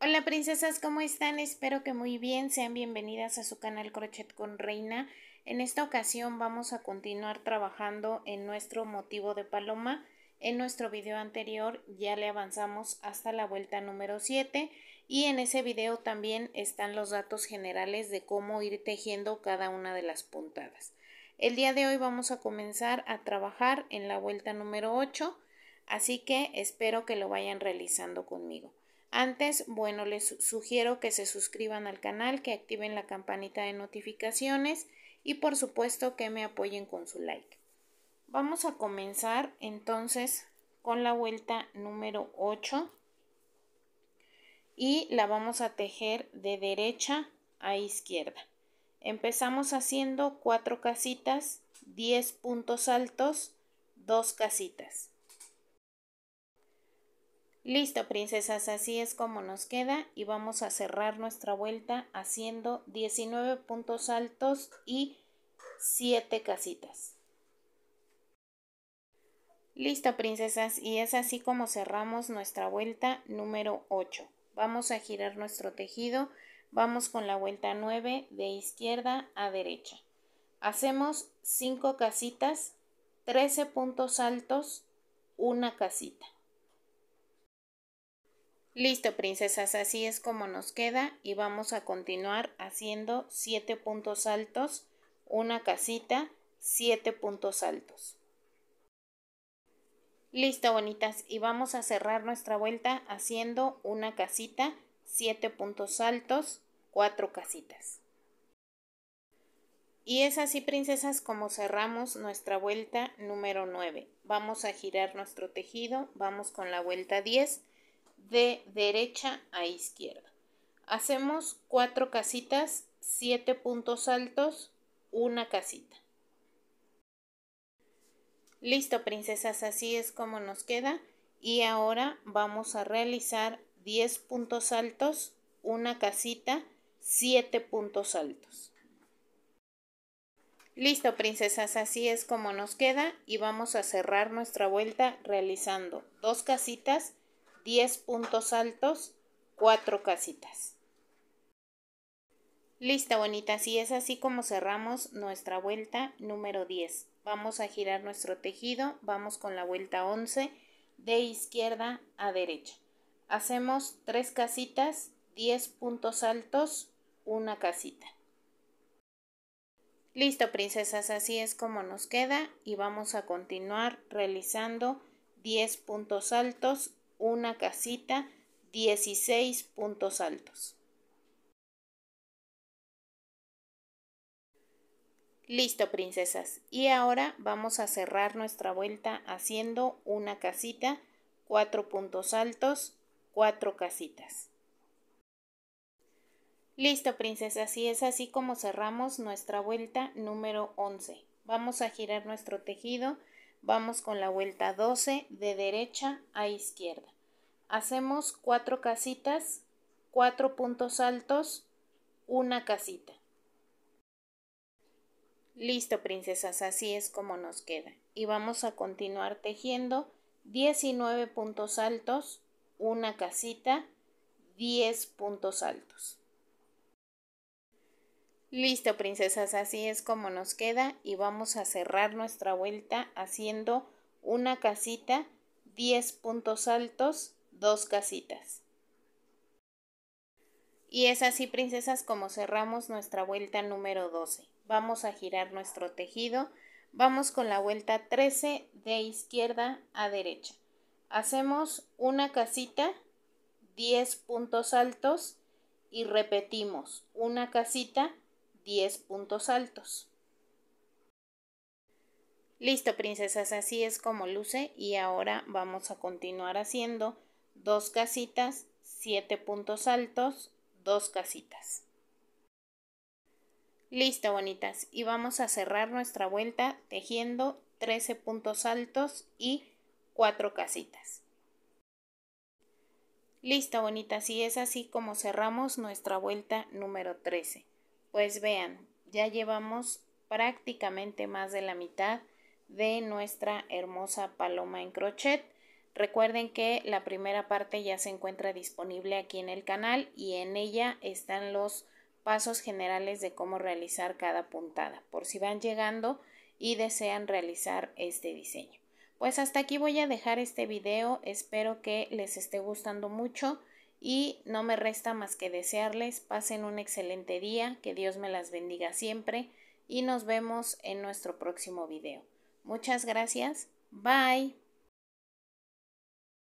Hola princesas, ¿cómo están? Espero que muy bien. Sean bienvenidas a su canal Crochet con Reina. En esta ocasión vamos a continuar trabajando en nuestro motivo de paloma. En nuestro video anterior ya le avanzamos hasta la vuelta número 7 y en ese video también están los datos generales de cómo ir tejiendo cada una de las puntadas. El día de hoy vamos a comenzar a trabajar en la vuelta número 8, así que espero que lo vayan realizando conmigo. Antes, bueno, les sugiero que se suscriban al canal, que activen la campanita de notificaciones y por supuesto que me apoyen con su like. Vamos a comenzar entonces con la vuelta número 8 y la vamos a tejer de derecha a izquierda. Empezamos haciendo 4 casitas, 10 puntos altos, dos casitas. Listo, princesas, así es como nos queda y vamos a cerrar nuestra vuelta haciendo 19 puntos altos y 7 casitas. Listo, princesas, y es así como cerramos nuestra vuelta número 8. Vamos a girar nuestro tejido, vamos con la vuelta 9 de izquierda a derecha. Hacemos 5 casitas, 13 puntos altos, una casita. Listo, princesas, así es como nos queda y vamos a continuar haciendo 7 puntos altos, una casita, 7 puntos altos. Listo, bonitas, y vamos a cerrar nuestra vuelta haciendo una casita, 7 puntos altos, 4 casitas. Y es así, princesas, como cerramos nuestra vuelta número 9. Vamos a girar nuestro tejido, vamos con la vuelta 10 de derecha a izquierda. Hacemos cuatro casitas, siete puntos altos, una casita. Listo, princesas, así es como nos queda. Y ahora vamos a realizar 10 puntos altos, una casita, 7 puntos altos. Listo, princesas, así es como nos queda y vamos a cerrar nuestra vuelta realizando dos casitas, 10 puntos altos, 4 casitas. Lista bonita, así es así como cerramos nuestra vuelta número 10. Vamos a girar nuestro tejido, vamos con la vuelta 11 de izquierda a derecha. Hacemos 3 casitas, 10 puntos altos, una casita. Listo, princesas, así es como nos queda y vamos a continuar realizando 10 puntos altos, una casita, 16 puntos altos. Listo, princesas. Y ahora vamos a cerrar nuestra vuelta haciendo una casita, 4 puntos altos, 4 casitas. Listo, princesas. Y es así como cerramos nuestra vuelta número 11. Vamos a girar nuestro tejido Vamos con la vuelta 12 de derecha a izquierda. Hacemos 4 casitas, 4 puntos altos, una casita. Listo, princesas, así es como nos queda. Y vamos a continuar tejiendo 19 puntos altos, una casita, 10 puntos altos. Listo, princesas, así es como nos queda y vamos a cerrar nuestra vuelta haciendo una casita, 10 puntos altos, dos casitas. Y es así, princesas, como cerramos nuestra vuelta número 12. Vamos a girar nuestro tejido. Vamos con la vuelta 13 de izquierda a derecha. Hacemos una casita, 10 puntos altos y repetimos una casita, 10 puntos altos. Listo, princesas, así es como luce y ahora vamos a continuar haciendo dos casitas, 7 puntos altos, dos casitas. Listo, bonitas, y vamos a cerrar nuestra vuelta tejiendo 13 puntos altos y 4 casitas. Listo, bonitas, y es así como cerramos nuestra vuelta número 13. Pues vean, ya llevamos prácticamente más de la mitad de nuestra hermosa paloma en crochet. Recuerden que la primera parte ya se encuentra disponible aquí en el canal y en ella están los pasos generales de cómo realizar cada puntada, por si van llegando y desean realizar este diseño. Pues hasta aquí voy a dejar este video, espero que les esté gustando mucho y no me resta más que desearles pasen un excelente día, que Dios me las bendiga siempre y nos vemos en nuestro próximo video. Muchas gracias. Bye.